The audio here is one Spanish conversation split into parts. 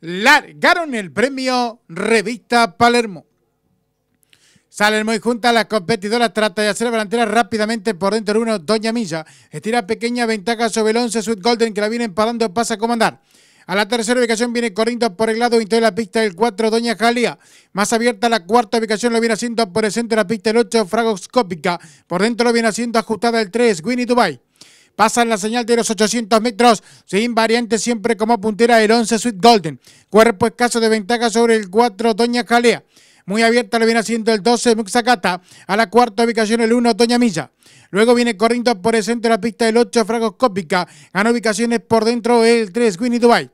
largaron el premio Revista Palermo. Salen muy juntas las competidoras, trata de hacer la delantera rápidamente por dentro el uno, Doña Milla. Estira pequeña ventaja sobre el 11 Sweet Golden que la viene parando, pasa a comandar. A la tercera ubicación viene corriendo por el lado interior de la pista el 4, Doña Jalía. Más abierta la cuarta ubicación lo viene haciendo por el centro de la pista el 8, Fragoscópica. Por dentro lo viene haciendo ajustada el 3, Winnie Dubai. Pasan la señal de los 800 metros, sin variante, siempre como puntera el 11 Sweet Golden. Cuerpo escaso de ventaja sobre el 4 Doña Jalea. Muy abierta le viene haciendo el 12 Muxacata. A la cuarta ubicación el 1 Doña Milla. Luego viene corriendo por el centro de la pista el 8 Fragoscópica. Gana ubicaciones por dentro el 3 Winnie Dubai.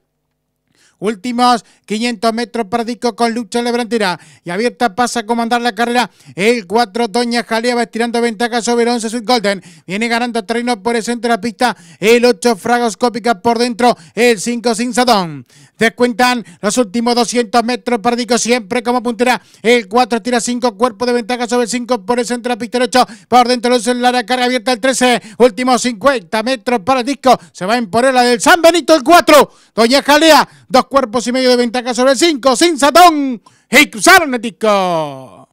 Últimos 500 metros para disco con lucha Lebrantira, Y abierta pasa a comandar la carrera. El 4 Doña Jalea va estirando ventaja sobre el 11 Sweet Golden. Viene ganando terreno por el centro de la pista. El 8 Fragoscópica por dentro. El 5 Sin Sadón. Descuentan los últimos 200 metros para disco, siempre como puntera. El 4 tira 5 cuerpo de ventaja sobre el 5 por el centro de la pista. El 8 por dentro del celular, la carga abierta el 13. Últimos 50 metros para disco. Se va a imponer la del San Benito el 4. Doña Jalea. Dos cuerpos y medio de ventaja sobre el 5, sin Satón y Sarnético.